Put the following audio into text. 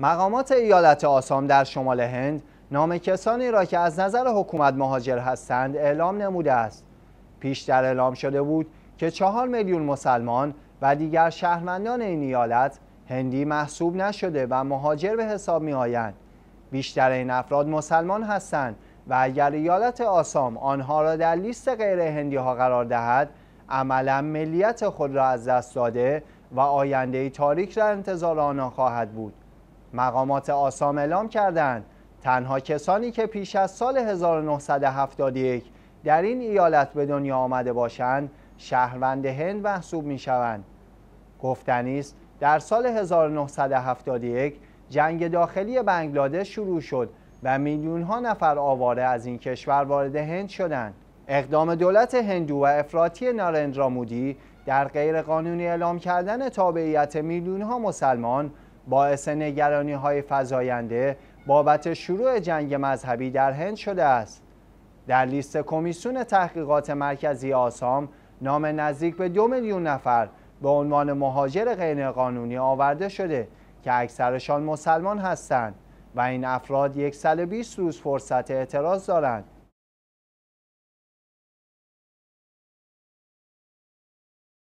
مقامات ایالت آسام در شمال هند نام کسانی را که از نظر حکومت مهاجر هستند اعلام نموده است. پیشتر اعلام شده بود که چهار میلیون مسلمان و دیگر شهروندان این ایالت هندی محسوب نشده و مهاجر به حساب می آیند. بیشتر این افراد مسلمان هستند و اگر ایالت آسام آنها را در لیست غیر هندی ها قرار دهد عملا ملیت خود را از دست داده و آینده تاریک را انتظار آنها خواهد بود. مقامات آسام اعلام کردند تنها کسانی که پیش از سال 1971 در این ایالت به دنیا آمده باشند شهروند هند محسوب می شوند. گفتنی است در سال 1971 جنگ داخلی بنگلادش شروع شد و میلیون ها نفر آواره از این کشور وارد هند شدند. اقدام دولت هندو و افراطی نارندرا مودی در غیرقانونی اعلام کردن تابعیت میلیون ها مسلمان باعث نگرانی های فضاینده بابت شروع جنگ مذهبی در هند شده است در لیست کمیسیون تحقیقات مرکزی آسام نام نزدیک به دو میلیون نفر به عنوان مهاجر غیرقانونی آورده شده که اکثرشان مسلمان هستند و این افراد یک سال 120 روز فرصت اعتراض دارند